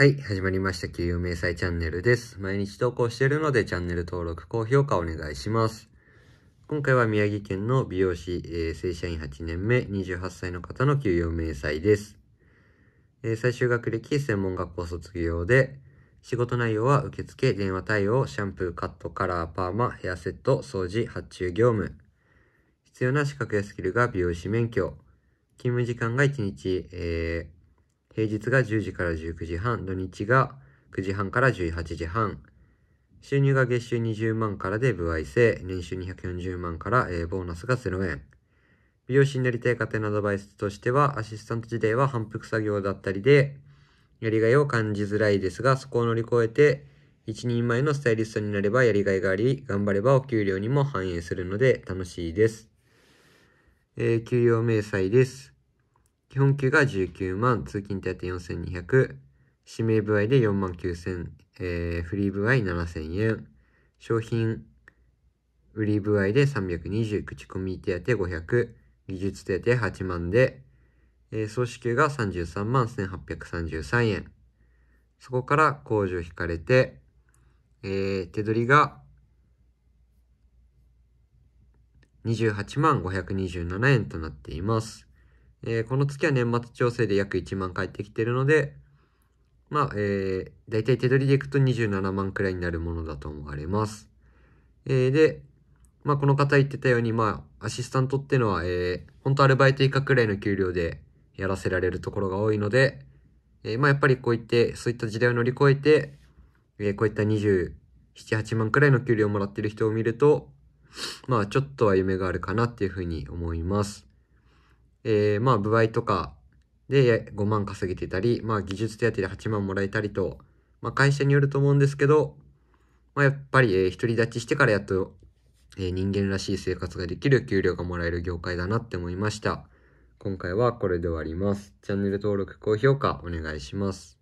はい、始まりました。給与明細チャンネルです。毎日投稿しているので、チャンネル登録、高評価お願いします。今回は宮城県の美容師、えー、正社員8年目、28歳の方の給与明細です。えー、最終学歴、専門学校卒業で、仕事内容は受付、電話対応、シャンプー、カット、カラー、パーマ、ヘアセット、掃除、発注業務。必要な資格やスキルが美容師免許。勤務時間が1日、えー平日が10時から19時半、土日が9時半から18時半。収入が月収20万からで部合制、年収240万から、えー、ボーナスが0円。美容師になりたい方へのアドバイスとしては、アシスタント時代は反復作業だったりで、やりがいを感じづらいですが、そこを乗り越えて、一人前のスタイリストになればやりがいがあり、頑張ればお給料にも反映するので楽しいです。えー、給料明細です。基本給が19万、通勤手当4200、指名部合で4万9000、えー、フリー部合7000円、商品売り部合で320、口コミ手当500、技術手当8万で、えー、総支給が33万1833円。そこから工場引かれて、えー、手取りが28万527円となっています。えー、この月は年末調整で約1万返ってきてるので、まあ、えー、だいたい手取りでいくと27万くらいになるものだと思われます。えー、で、まあ、この方言ってたように、まあ、アシスタントってのは、えー、本当アルバイト以下くらいの給料でやらせられるところが多いので、えー、まあ、やっぱりこういって、そういった時代を乗り越えて、えー、こういった27、8万くらいの給料をもらってる人を見ると、まあ、ちょっとは夢があるかなっていうふうに思います。えー、まあ、部合とかで5万稼げてたり、まあ、技術手当で8万もらえたりと、まあ、会社によると思うんですけど、まあ、やっぱり、えー、独り立ちしてからやっと、えー、人間らしい生活ができる給料がもらえる業界だなって思いました。今回はこれで終わります。チャンネル登録、高評価お願いします。